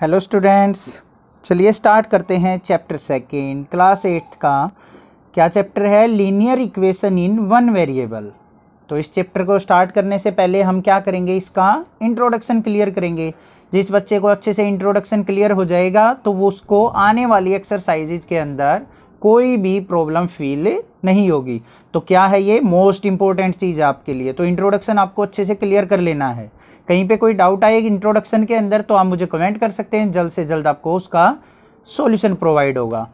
hello students चलिए start करते हैं चैप्टर सेकेंड क्लास एट्थ का क्या चैप्टर है linear equation in one variable तो इस चैप्टर को स्टार्ट करने से पहले हम क्या करेंगे इसका इंट्रोडक्शन क्लियर करेंगे जिस बच्चे को अच्छे से इंट्रोडक्शन क्लियर हो जाएगा तो वो उसको आने वाली एक्सरसाइजेज के अंदर कोई भी प्रॉब्लम फील नहीं होगी तो क्या है ये मोस्ट इंपॉर्टेंट चीज़ आपके लिए तो इंट्रोडक्शन आपको अच्छे से क्लियर कर लेना है कहीं पे कोई डाउट आए इंट्रोडक्शन के अंदर तो आप मुझे कमेंट कर सकते हैं जल्द से जल्द आपको उसका सॉल्यूशन प्रोवाइड होगा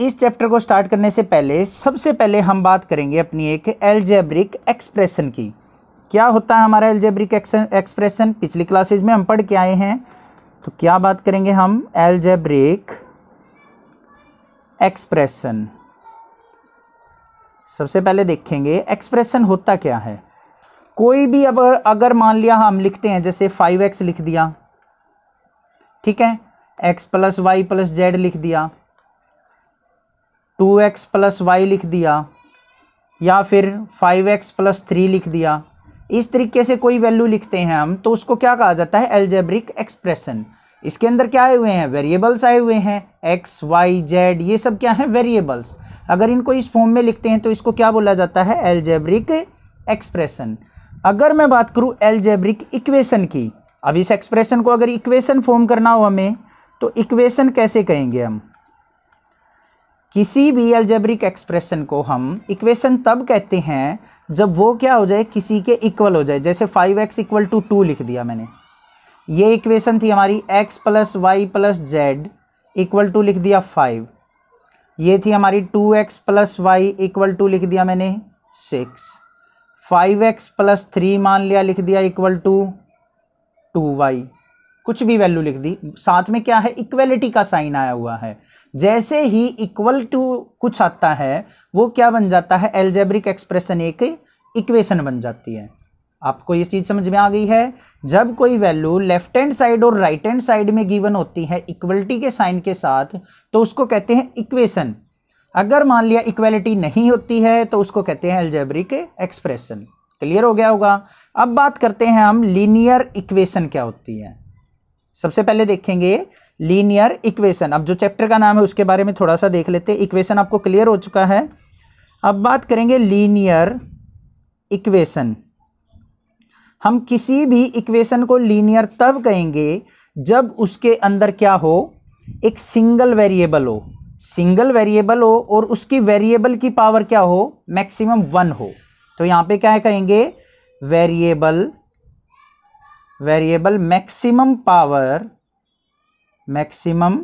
इस चैप्टर को स्टार्ट करने से पहले सबसे पहले हम बात करेंगे अपनी एक एल्जेब्रिक एक्सप्रेशन की क्या होता है हमारा एल्जेब्रिक एक्सप्रेशन पिछली क्लासेज में हम पढ़ के आए हैं तो क्या बात करेंगे हम एल्जेब्रिक एक्सप्रेशन सबसे पहले देखेंगे एक्सप्रेशन होता क्या है कोई भी अगर अगर मान लिया हम लिखते हैं जैसे फाइव एक्स लिख दिया ठीक है x plus y plus z लिख दिया टू एक्स प्लस वाई लिख दिया या फिर फाइव एक्स प्लस थ्री लिख दिया इस तरीके से कोई वैल्यू लिखते हैं हम तो उसको क्या कहा जाता है एल्जेब्रिक एक्सप्रेशन इसके अंदर क्या आए हुए हैं वेरिएबल्स आए हुए हैं एक्स वाई जेड ये सब क्या है वेरिएबल्स अगर इनको इस फॉर्म में लिखते हैं तो इसको क्या बोला जाता है एल्जेब्रिक एक्सप्रेशन अगर मैं बात करूँ एलजेब्रिक इक्वेशन की अब इस एक्सप्रेशन को अगर इक्वेशन फॉर्म करना हो हमें तो इक्वेशन कैसे कहेंगे हम किसी भी एलजेब्रिक एक्सप्रेशन को हम इक्वेशन तब कहते हैं जब वो क्या हो जाए किसी के इक्वल हो जाए जैसे five x equal to two लिख दिया मैंने ये इक्वेशन थी हमारी x plus y plus z equal to लिख दिया फाइव ये थी हमारी two x plus y equal to लिख दिया मैंने six five x plus three मान लिया लिख दिया इक्वल टू टू वाई कुछ भी वैल्यू लिख दी साथ में क्या है इक्वेलिटी का साइन आया हुआ है जैसे ही इक्वल टू कुछ आता है वो क्या बन जाता है एल्जेब्रिक एक्सप्रेशन एक इक्वेशन बन जाती है आपको ये चीज़ समझ में आ गई है जब कोई वैल्यू लेफ्ट हैंड साइड और राइट हैंड साइड में गिवन होती है इक्वलिटी के साइन के साथ तो उसको कहते हैं इक्वेशन अगर मान लिया इक्वेलिटी नहीं होती है तो उसको कहते हैं एल्जेब्रिक एक्सप्रेशन क्लियर हो गया होगा अब बात करते हैं हम लीनियर इक्वेशन क्या होती है सबसे पहले देखेंगे लीनियर इक्वेशन अब जो चैप्टर का नाम है उसके बारे में थोड़ा सा देख लेते हैं इक्वेशन आपको क्लियर हो चुका है अब बात करेंगे लीनियर इक्वेशन हम किसी भी इक्वेशन को लीनियर तब कहेंगे जब उसके अंदर क्या हो एक सिंगल वेरिएबल हो सिंगल वेरिएबल हो और उसकी वेरिएबल की पावर क्या हो मैक्सिमम वन हो तो यहां पे क्या है कहेंगे variable variable maximum power maximum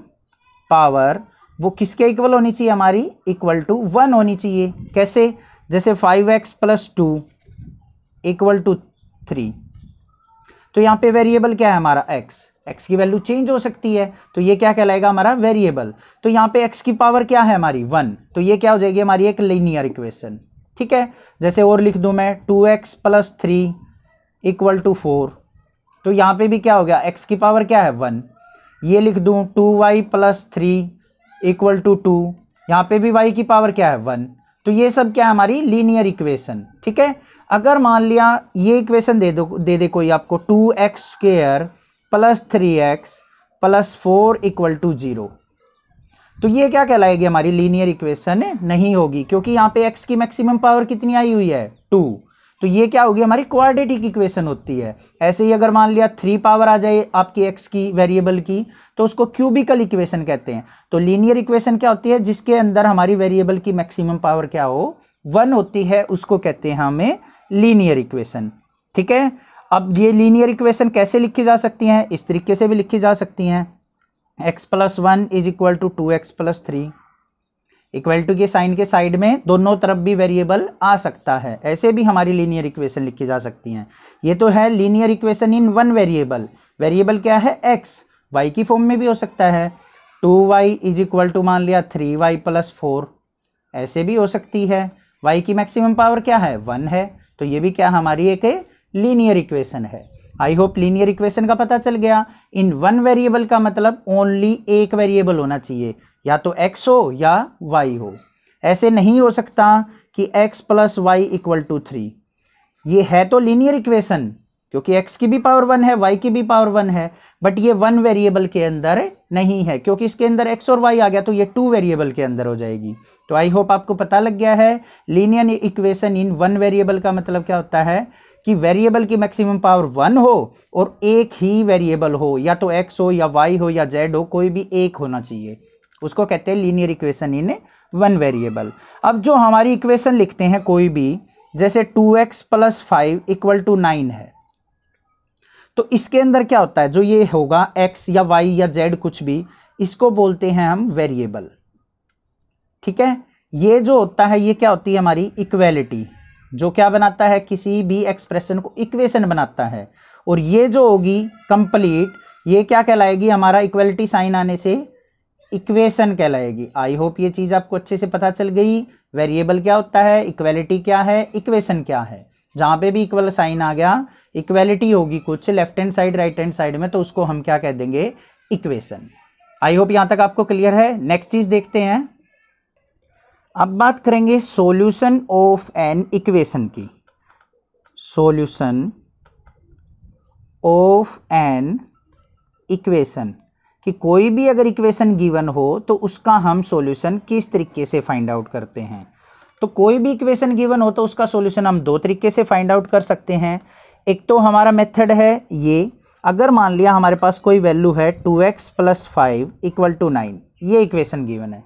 power वो किसके इक्वल होनी चाहिए हमारी इक्वल टू वन होनी चाहिए कैसे जैसे five x plus two equal to three तो यहाँ पे वेरिएबल क्या है हमारा एक्स एक्स की वैल्यू चेंज हो सकती है तो ये क्या कहलाएगा हमारा वेरिएबल तो यहाँ पे एक्स की पावर क्या है हमारी वन तो ये क्या हो जाएगी हमारी एक लीनियर इक्वेशन ठीक है जैसे और लिख दूँ मैं two x plus three equal to four तो यहाँ पे भी क्या हो गया एक्स की पावर क्या है वन ये लिख दूँ two y plus three equal to two यहाँ पे भी वाई की पावर क्या है वन तो ये सब क्या है हमारी लीनियर इक्वेशन ठीक है अगर मान लिया ये इक्वेशन दे दो दे दे कोई आपको two x square plus three x plus four equal to zero तो ये क्या कहलाएगी हमारी लीनियर इक्वेशन नहीं होगी क्योंकि यहाँ पे एक्स की मैक्सिमम पावर कितनी आई हुई है टू तो ये क्या होगी हमारी क्वाड्रेटिक इक्वेशन होती है ऐसे ही अगर मान लिया थ्री पावर आ जाए आपकी एक्स की वेरिएबल की तो उसको क्यूबिकल इक्वेशन कहते हैं तो लीनियर इक्वेशन क्या होती है जिसके अंदर हमारी वेरिएबल की मैक्सिमम पावर क्या हो वन होती है उसको कहते हैं हमें लीनियर इक्वेशन ठीक है अब ये लीनियर इक्वेशन कैसे लिखी जा सकती हैं इस तरीके से भी लिखी जा सकती हैं x plus one is equal to two x plus three equal to के साइन के साइड में दोनों तरफ भी वेरिएबल आ सकता है ऐसे भी हमारी लीनियर इक्वेशन लिखी जा सकती हैं ये तो है linear equation in one variable variable क्या है एक्स वाई की फॉर्म में भी हो सकता है two y is equal to मान लिया थ्री वाई प्लस फोर ऐसे भी हो सकती है वाई की मैक्सिमम पावर क्या है वन है तो ये भी क्या हमारी एक लीनियर इक्वेशन है आई होप लीनियर इक्वेशन का पता चल गया इन वन वेरिएबल का मतलब ओनली एक वेरिएबल होना चाहिए या तो एक्स हो या वाई हो ऐसे नहीं हो सकता कि x plus y equal to three ये है तो लीनियर इक्वेशन क्योंकि एक्स की भी पावर वन है वाई की भी पावर वन है बट ये वन वेरिएबल के अंदर नहीं है क्योंकि इसके अंदर एक्स और वाई आ गया तो ये टू वेरिएबल के अंदर हो जाएगी तो आई होप आपको पता लग गया है linear equation in one variable का मतलब क्या होता है कि वेरिएबल की मैक्सिमम पावर वन हो और एक ही वेरिएबल हो या तो एक्स हो या वाई हो या जेड हो कोई भी एक होना चाहिए उसको कहते हैं linear equation in one variable अब जो हमारी इक्वेशन लिखते हैं कोई भी जैसे two x plus five equal to nine है तो इसके अंदर क्या होता है जो ये होगा एक्स या वाई या जेड कुछ भी इसको बोलते हैं हम वेरिएबल ठीक है ये जो होता है ये क्या होती है हमारी इक्वेलिटी जो क्या बनाता है किसी भी एक्सप्रेशन को इक्वेशन बनाता है और ये जो होगी कंप्लीट ये क्या कहलाएगी हमारा इक्वेलिटी साइन आने से इक्वेशन कहलाएगी आई होप ये चीज़ आपको अच्छे से पता चल गई वेरिएबल क्या होता है इक्वेलिटी क्या है इक्वेशन क्या है जहां पे भी इक्वल साइन आ गया इक्वेलिटी होगी कुछ left hand side right hand side में तो उसको हम क्या कह देंगे इक्वेशन आई होप यहां तक आपको क्लियर है नेक्स्ट चीज देखते हैं अब बात करेंगे सोल्यूशन ऑफ एन इक्वेशन की सोल्यूशन ऑफ एन इक्वेशन कि कोई भी अगर इक्वेशन गिवन हो तो उसका हम सोल्यूशन किस तरीके से फाइंड आउट करते हैं तो कोई भी इक्वेशन गिवन हो तो उसका सोल्यूशन हम दो तरीके से फाइंड आउट कर सकते हैं एक तो हमारा मेथड है ये अगर मान लिया हमारे पास कोई वैल्यू है two x plus five equal to nine ये इक्वेशन गिवन है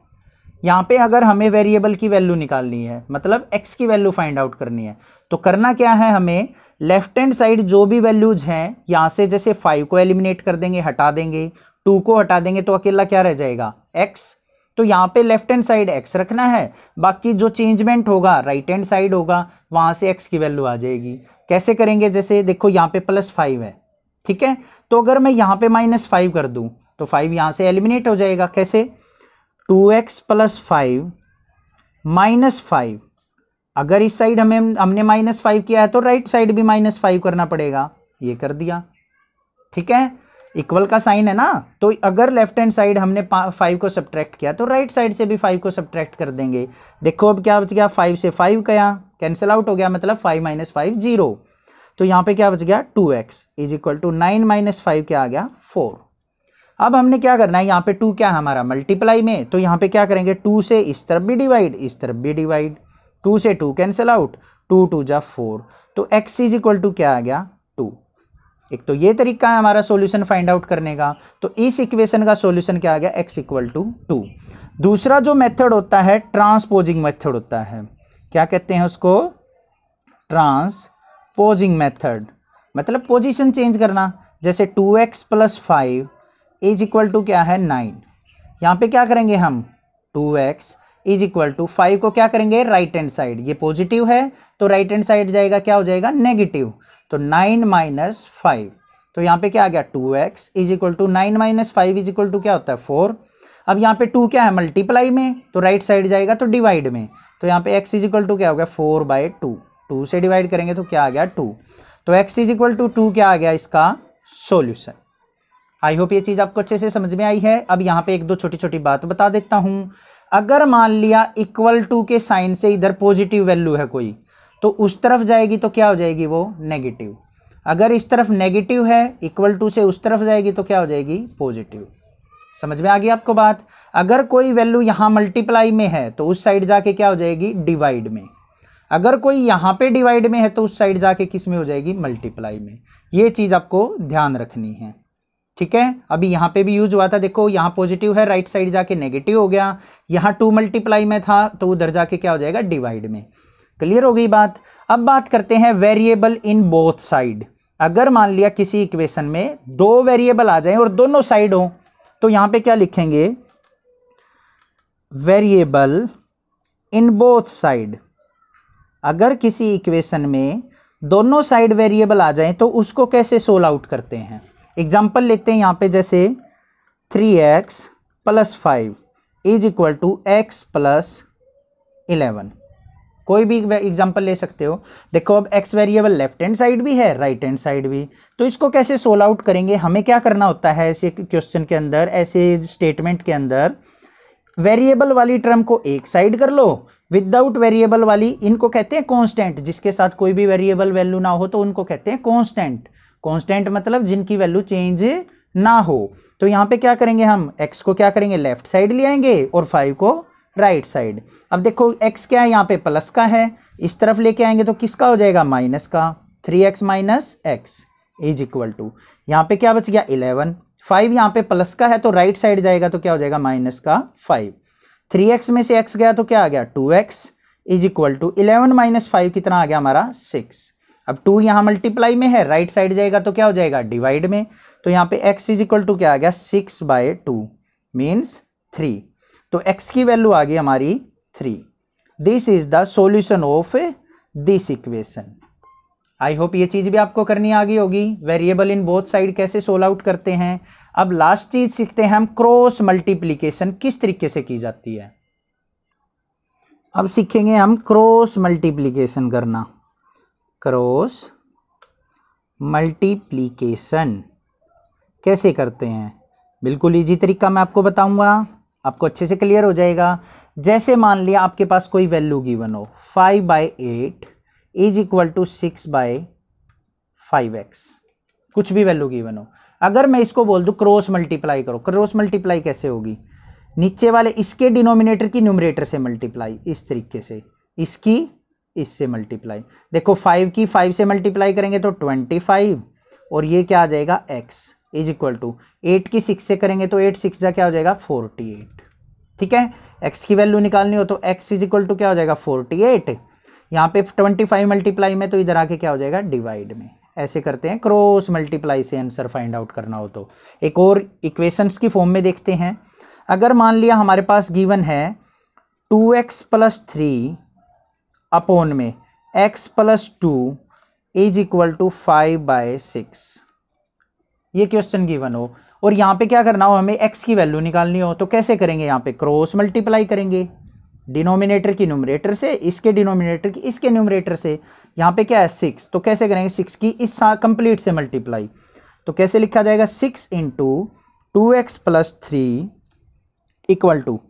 यहाँ पे अगर हमें वेरिएबल की वैल्यू निकालनी है मतलब एक्स की वैल्यू फाइंड आउट करनी है तो करना क्या है हमें लेफ्ट हैंड साइड जो भी वैल्यूज हैं यहाँ से जैसे फाइव को एलिमिनेट कर देंगे हटा देंगे टू को हटा देंगे तो अकेला क्या रह जाएगा एक्स तो यहाँ पे लेफ्ट हैंड साइड एक्स रखना है बाकी जो चेंजमेंट होगा राइट हैंड साइड होगा वहाँ से एक्स की वैल्यू आ जाएगी कैसे करेंगे जैसे देखो यहाँ पे प्लस फाइव है ठीक है तो अगर मैं यहाँ पे माइनस फाइव कर दूँ तो फाइव यहाँ से एलिमिनेट हो जाएगा कैसे two x plus five minus five अगर इस साइड हमें हमने माइनस फाइव किया है तो राइट साइड भी माइनस फाइव करना पड़ेगा ये कर दिया ठीक है इक्वल का साइन है ना तो अगर लेफ्ट हैंड साइड हमने फाइव को सब्ट्रैक्ट किया तो राइट साइड से भी फाइव को सब्ट्रैक्ट कर देंगे देखो अब क्या बच गया फाइव से फाइव क्या कैंसिल आउट हो गया मतलब फाइव माइनस फाइव जीरो तो यहाँ पे क्या बच गया two x is equal to nine minus five क्या आ गया फोर अब हमने क्या करना है यहाँ पे टू क्या हमारा मल्टीप्लाई में तो यहाँ पे क्या करेंगे टू से इस तरफ भी डिवाइड इस तरफ भी डिवाइड टू से two cancel out two two जा फोर तो एक्स इज इक्वल टू क्या आ गया एक तो ये तरीका है हमारा सॉल्यूशन फाइंड आउट करने का तो इस इक्वेशन का सॉल्यूशन क्या आ गया एक्स इक्वल टू टू दूसरा जो मेथड होता है ट्रांसपोजिंग मेथड होता है क्या कहते हैं उसको ट्रांसपोजिंग मेथड मतलब पोजीशन चेंज करना जैसे two x plus five is equal to क्या है नाइन यहाँ पे क्या करेंगे हम two x is equal to five को क्या करेंगे राइट हैंड साइड ये पॉजिटिव है तो राइट हैंड साइड जाएगा क्या हो जाएगा नेगेटिव तो नाइन माइनस फाइव तो यहाँ पे क्या आ गया two x is equal to nine minus five is equal to क्या होता है फोर अब यहाँ पे टू क्या है मल्टीप्लाई में तो राइट साइड जाएगा तो डिवाइड में तो यहाँ पे एक्स इज इक्वल टू क्या हो गया फोर बाई टू टू से डिवाइड करेंगे तो क्या आ गया टू तो x is equal to two क्या आ गया इसका सोल्यूशन आई होप ये चीज़ आपको अच्छे से समझ में आई है अब यहाँ पे एक दो छोटी छोटी बात बता देता हूँ अगर मान लिया इक्वल टू के साइन से इधर पॉजिटिव वैल्यू है कोई तो उस तरफ जाएगी तो क्या हो जाएगी वो नेगेटिव अगर इस तरफ नेगेटिव है इक्वल टू से उस तरफ जाएगी तो क्या हो जाएगी पॉजिटिव समझ में आ गई आपको बात अगर कोई वैल्यू यहाँ मल्टीप्लाई में है तो उस साइड जाके क्या हो जाएगी डिवाइड में अगर कोई यहाँ पे डिवाइड में है तो उस साइड जाके किस में हो जाएगी मल्टीप्लाई में ये चीज़ आपको ध्यान रखनी है ठीक है अभी यहाँ पे भी यूज हुआ था देखो यहाँ पॉजिटिव है राइट साइड जाके नेगेटिव हो गया यहाँ टू मल्टीप्लाई में था तो उधर जाके क्या हो जाएगा डिवाइड में क्लियर हो गई बात अब बात करते हैं वेरिएबल इन बोथ साइड अगर मान लिया किसी इक्वेशन में दो वेरिएबल आ जाएं और दोनों साइड हो तो यहां पे क्या लिखेंगे वेरिएबल इन बोथ साइड अगर किसी इक्वेशन में दोनों साइड वेरिएबल आ जाएं तो उसको कैसे सोल आउट करते हैं एग्जाम्पल लेते हैं यहां पे जैसे three x plus five is equal to x plus eleven कोई भी एग्जाम्पल ले सकते हो देखो अब x variable left hand side भी है राइट हैंड साइड भी तो इसको कैसे सोल आउट करेंगे हमें क्या करना होता है ऐसे क्वेश्चन के अंदर ऐसे स्टेटमेंट के अंदर वेरिएबल वाली टर्म को एक साइड कर लो विदाउट वेरिएबल वाली इनको कहते हैं कॉन्स्टेंट जिसके साथ कोई भी वेरिएबल वैल्यू ना हो तो उनको कहते हैं कॉन्स्टेंट कॉन्स्टेंट मतलब जिनकी वैल्यू चेंज ना हो तो यहाँ पे क्या करेंगे हम एक्स को क्या करेंगे लेफ्ट साइड ले आएंगे और फाइव को राइट साइड अब देखो एक्स क्या है यहाँ पे प्लस का है इस तरफ लेके आएंगे तो किसका हो जाएगा माइनस का three x minus x is equal to यहाँ पे क्या बच गया इलेवन फाइव यहाँ पे प्लस का है तो राइट साइड जाएगा तो क्या हो जाएगा माइनस का फाइव थ्री एक्स में से एक्स गया तो क्या आ गया two x is equal to eleven minus five कितना आ गया हमारा सिक्स अब टू यहाँ मल्टीप्लाई में है राइट साइड जाएगा तो क्या हो जाएगा डिवाइड में तो यहाँ पे एक्स इज इक्वल टू क्या आ गया six by two means three तो x की वैल्यू आ गई हमारी three this is the solution of this equation I hope ये चीज़ भी आपको करनी आ गई होगी वेरिएबल इन बोथ साइड कैसे सोल आउट करते हैं अब लास्ट चीज़ सीखते हैं हम क्रॉस मल्टीप्लीकेशन किस तरीके से की जाती है अब सीखेंगे हम क्रॉस मल्टीप्लीकेशन करना क्रॉस मल्टीप्लीकेशन कैसे करते हैं बिल्कुल ईजी तरीका मैं आपको बताऊंगा आपको अच्छे से क्लियर हो जाएगा जैसे मान लिया आपके पास कोई वैल्यू गिवन हो five by eight is equal to six by five x कुछ भी वैल्यू गिवन हो अगर मैं इसको बोल दूँ क्रॉस मल्टीप्लाई करो क्रॉस मल्टीप्लाई कैसे होगी नीचे वाले इसके डिनोमिनेटर की न्यूमरेटर से मल्टीप्लाई इस तरीके से इसकी इससे मल्टीप्लाई देखो फाइव की फाइव से मल्टीप्लाई करेंगे तो ट्वेंटी फाइव और ये क्या आ जाएगा x is equal to eight की सिक्स से करेंगे तो एट सिक्स क्या हो जाएगा फोर्टी एट ठीक है एक्स की वैल्यू निकालनी हो तो एक्स इज इक्वल टू क्या हो जाएगा फोर्टी एट यहाँ पे ट्वेंटी फाइव मल्टीप्लाई में तो इधर आके क्या हो जाएगा डिवाइड में ऐसे करते हैं क्रॉस मल्टीप्लाई से आंसर फाइंड आउट करना हो तो एक और इक्वेशंस की फॉर्म में देखते हैं अगर मान लिया हमारे पास गिवन है two x plus three upon में x plus two is equal to five by six ये क्वेश्चन गिवन हो और यहाँ पे क्या करना हो हमें एक्स की वैल्यू निकालनी हो तो कैसे करेंगे यहाँ पे क्रॉस मल्टीप्लाई करेंगे डिनोमिनेटर की न्यूमरेटर से इसके डिनोमिनेटर की इसके न्यूमरेटर से यहाँ पे क्या है सिक्स तो कैसे करेंगे सिक्स की इस कंप्लीट से मल्टीप्लाई तो कैसे लिखा जाएगा six into two x plus three equal to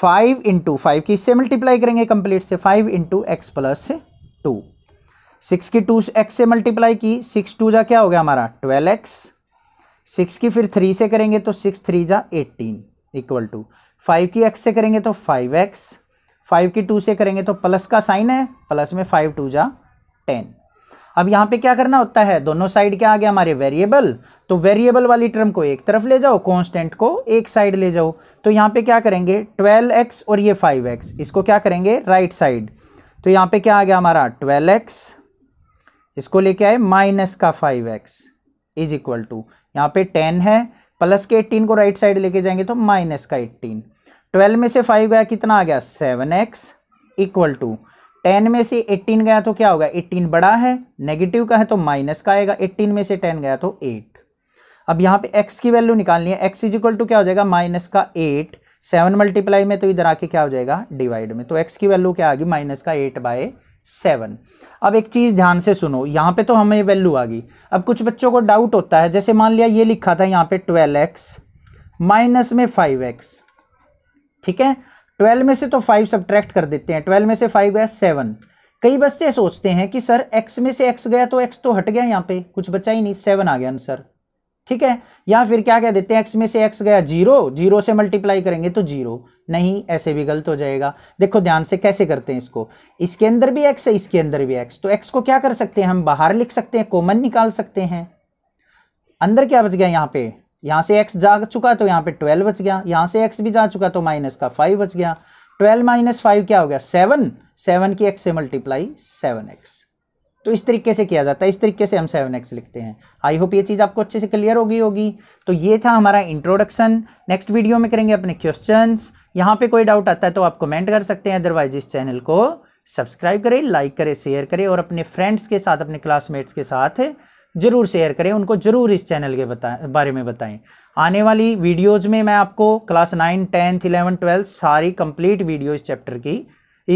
five into five की इससे मल्टीप्लाई करेंगे कंप्लीट से five into x plus two six की टू एक्स से मल्टीप्लाई की सिक्स टू जा क्या हो गया हमारा ट्वेल्व एक्स सिक्स की फिर थ्री से करेंगे तो सिक्स थ्री जा एट्टीन इक्वल टू फाइव की एक्स से करेंगे तो फाइव एक्स फाइव की टू से करेंगे तो प्लस का साइन है प्लस में फाइव टू जा टेन अब यहाँ पे क्या करना होता है दोनों साइड क्या आ गया हमारे वेरिएबल तो वेरिएबल वाली टर्म को एक तरफ ले जाओ कांस्टेंट को एक साइड ले जाओ तो यहाँ पे क्या करेंगे 12x और ये 5x इसको क्या करेंगे राइट साइड तो यहाँ पे क्या आ गया हमारा 12x इसको लेके आए माइनस का 5x इज इक्वल टू यहाँ पे टेन है प्लस के एट्टीन को राइट साइड लेके जाएंगे तो माइनस का एट्टीन ट्वेल्व में से फाइव गया कितना आ गया seven x equal to ten में से एट्टीन गया तो क्या होगा एट्टीन बड़ा है नेगेटिव का है तो माइनस का आएगा एट्टीन में से टेन गया तो एट अब यहाँ पे एक्स की वैल्यू निकालनी है एक्स इज इक्वल टू क्या हो जाएगा माइनस का एट सेवन मल्टीप्लाई में तो इधर आके क्या हो जाएगा डिवाइड में तो एक्स की वैल्यू क्या आ गई माइनस का एट बाय सेवन अब एक चीज़ ध्यान से सुनो यहाँ पे तो हमें वैल्यू आ गई अब कुछ बच्चों को डाउट होता है जैसे मान लिया ये लिखा था यहाँ पे ट्वेल्व एक्स माइनस में फाइव एक्स ठीक है ट्वेल्व में से तो फाइव सब्ट्रैक्ट कर देते हैं ट्वेल्व में से फाइव गया सेवन कई बच्चे सोचते हैं कि सर एक्स में से एक्स गया तो एक्स तो हट गया यहाँ पे कुछ बचा ही नहीं सेवन आ गया आंसर ठीक है या फिर क्या कह देते हैं एक्स में से एक्स गया जीरो जीरो से मल्टीप्लाई करेंगे तो जीरो नहीं ऐसे भी गलत हो जाएगा देखो ध्यान से कैसे करते हैं इसको इसके अंदर भी एक्स है इसके अंदर भी एक्स तो एक्स को क्या कर सकते हैं हम बाहर लिख सकते हैं कॉमन निकाल सकते हैं अंदर क्या बच गया यहाँ पे यहाँ से एक्स जा चुका तो यहाँ पे ट्वेल्व बच गया यहाँ से एक्स भी जा चुका तो माइनस का फाइव बच गया ट्वेल्व माइनस फाइव क्या हो गया सेवन सेवन की एक्स से मल्टीप्लाई सेवन एक्स तो इस तरीके से किया जाता है इस तरीके से हम सेवन एक्स लिखते हैं आई होप ये चीज़ आपको अच्छे से क्लियर हो गई होगी तो ये था हमारा इंट्रोडक्शन नेक्स्ट वीडियो में करेंगे अपने क्वेश्चंस यहाँ पे कोई डाउट आता है तो आप कमेंट कर सकते हैं अदरवाइज इस चैनल को सब्सक्राइब करें लाइक करें शेयर करें और अपने फ्रेंड्स के साथ अपने क्लासमेट्स के साथ ज़रूर शेयर करें उनको ज़रूर इस चैनल के बताए बारे में बताएं आने वाली वीडियोज़ में मैं आपको class nine tenth eleven twelfth सारी कंप्लीट वीडियो इस चैप्टर की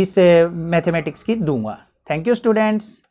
इस मैथमेटिक्स की दूंगा थैंक यू स्टूडेंट्स